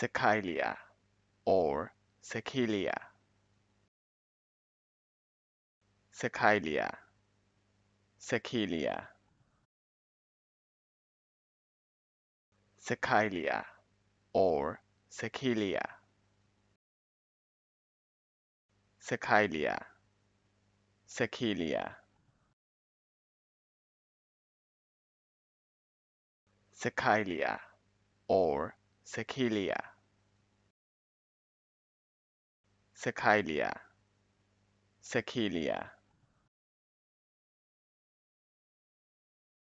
Sakalia, or Caecilia. Sakalia. Caecilia. Sakalia, or Caecilia. Sakalia. Caecilia. Sakalia, or Sequoia Sequoia Sequoia